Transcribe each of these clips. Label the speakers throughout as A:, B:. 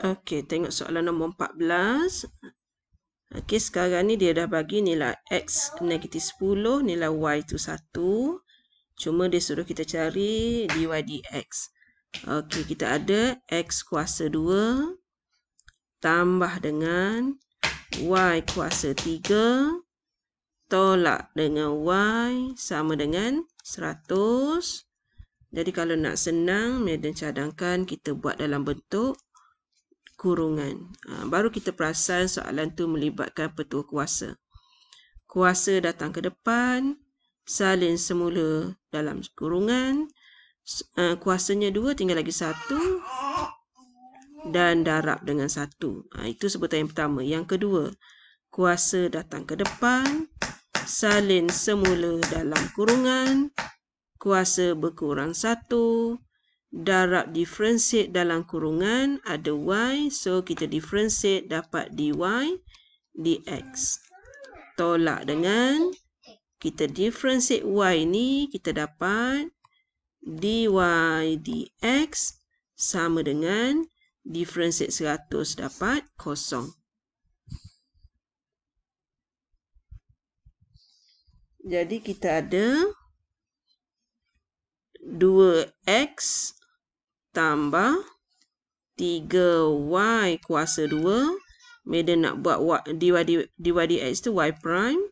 A: Okey, tengok soalan nombor 14. Okey, sekarang ni dia dah bagi nilai X negatif 10, nilai Y tu 1. Cuma dia suruh kita cari dy dx. Okey, kita ada X kuasa 2 tambah dengan Y kuasa 3 tolak dengan Y sama dengan 100. Jadi kalau nak senang, medan cadangkan kita buat dalam bentuk kurungan. Ha, baru kita perasan soalan tu melibatkan petua kuasa. Kuasa datang ke depan, salin semula dalam kurungan. Ha, kuasanya dua, tinggal lagi satu. Dan darab dengan satu. Ha, itu sebutan yang pertama. Yang kedua, kuasa datang ke depan, salin semula dalam kurungan. Kuasa berkurang satu. Kuasa berkurang satu darab differentiate dalam kurungan ada y so kita differentiate dapat dy dx tolak dengan kita differentiate y ni kita dapat dy dx sama dengan differentiate 100 dapat kosong jadi kita ada 2x tambah 3y kuasa 2. Meda nak buat dy, dx tu y prime.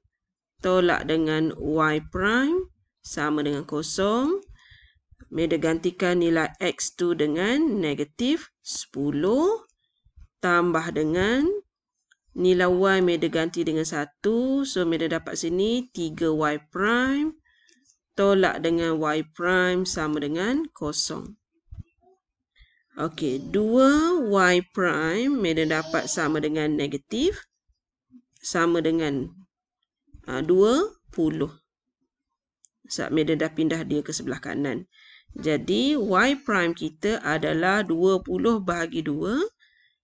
A: Tolak dengan y prime sama dengan kosong. Meda gantikan nilai x tu dengan negatif 10. Tambah dengan nilai y meda ganti dengan 1. So meda dapat sini 3y prime. Tolak dengan y prime sama dengan kosong. Okey, 2y prime Maiden dapat sama dengan negatif sama dengan ah, uh, 20. Sebab so, Maiden dah pindah dia ke sebelah kanan. Jadi y prime kita adalah 20 bahagi 2.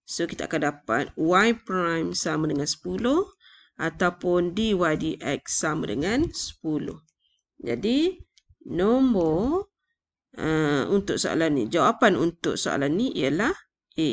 A: So kita akan dapat y prime sama dengan 10 ataupun dy dx sama dengan 10. Jadi nombor Uh, untuk soalan ni. Jawapan untuk soalan ni ialah A.